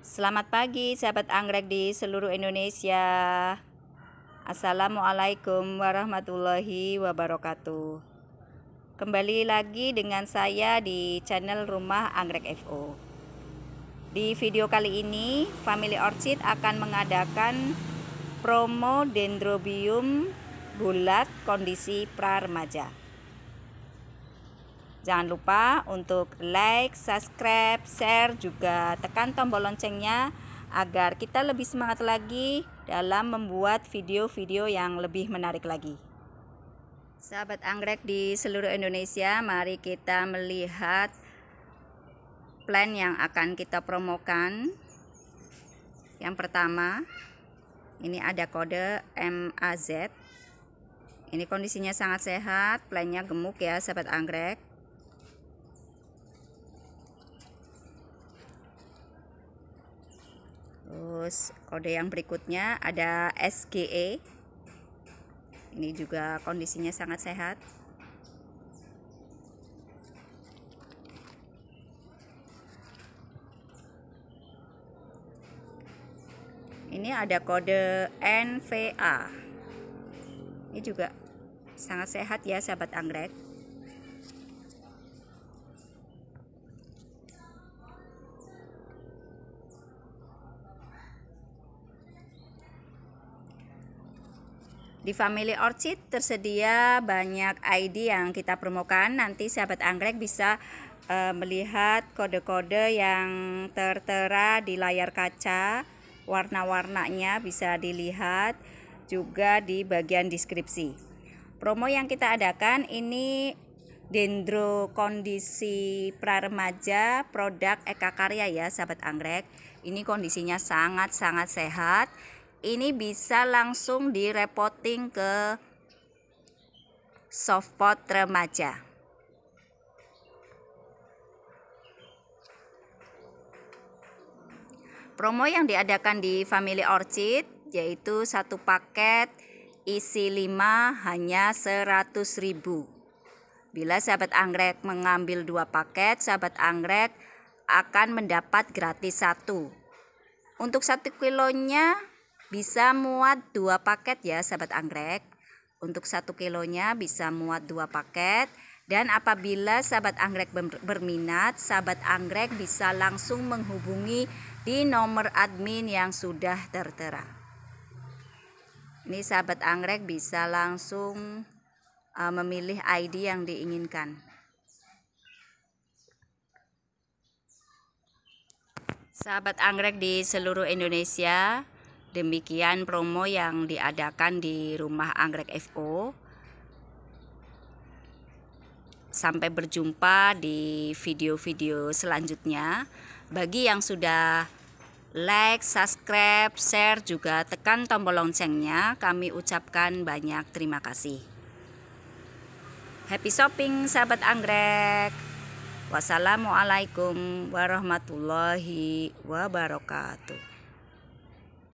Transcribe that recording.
Selamat pagi sahabat anggrek di seluruh Indonesia. Assalamualaikum warahmatullahi wabarakatuh. Kembali lagi dengan saya di channel Rumah Anggrek FO. Di video kali ini, Family Orchid akan mengadakan promo dendrobium bulat kondisi praremaja. Jangan lupa untuk like, subscribe, share juga tekan tombol loncengnya agar kita lebih semangat lagi dalam membuat video-video yang lebih menarik lagi. Sahabat anggrek di seluruh Indonesia, mari kita melihat plan yang akan kita promokan. Yang pertama, ini ada kode MAZ. Ini kondisinya sangat sehat, plannya gemuk ya sahabat anggrek. terus kode yang berikutnya ada SGE ini juga kondisinya sangat sehat ini ada kode NVA ini juga sangat sehat ya sahabat anggrek Di Family Orchid tersedia banyak ID yang kita promokan. Nanti sahabat anggrek bisa e, melihat kode-kode yang tertera di layar kaca. Warna-warnanya bisa dilihat juga di bagian deskripsi. Promo yang kita adakan ini dendro kondisi praremaja produk Eka Karya ya sahabat anggrek. Ini kondisinya sangat-sangat sehat ini bisa langsung direporting ke softpot remaja. Promo yang diadakan di Family Orchid yaitu satu paket isi 5 hanya ribu. Bila sahabat anggrek mengambil dua paket, sahabat anggrek akan mendapat gratis satu. Untuk satu kilonya bisa muat dua paket ya sahabat anggrek untuk satu kilonya bisa muat dua paket dan apabila sahabat anggrek berminat sahabat anggrek bisa langsung menghubungi di nomor admin yang sudah tertera ini sahabat anggrek bisa langsung e, memilih ID yang diinginkan sahabat anggrek di seluruh Indonesia Demikian promo yang diadakan di rumah anggrek FO. Sampai berjumpa di video-video selanjutnya. Bagi yang sudah like, subscribe, share, juga tekan tombol loncengnya. Kami ucapkan banyak terima kasih. Happy shopping sahabat anggrek. Wassalamualaikum warahmatullahi wabarakatuh.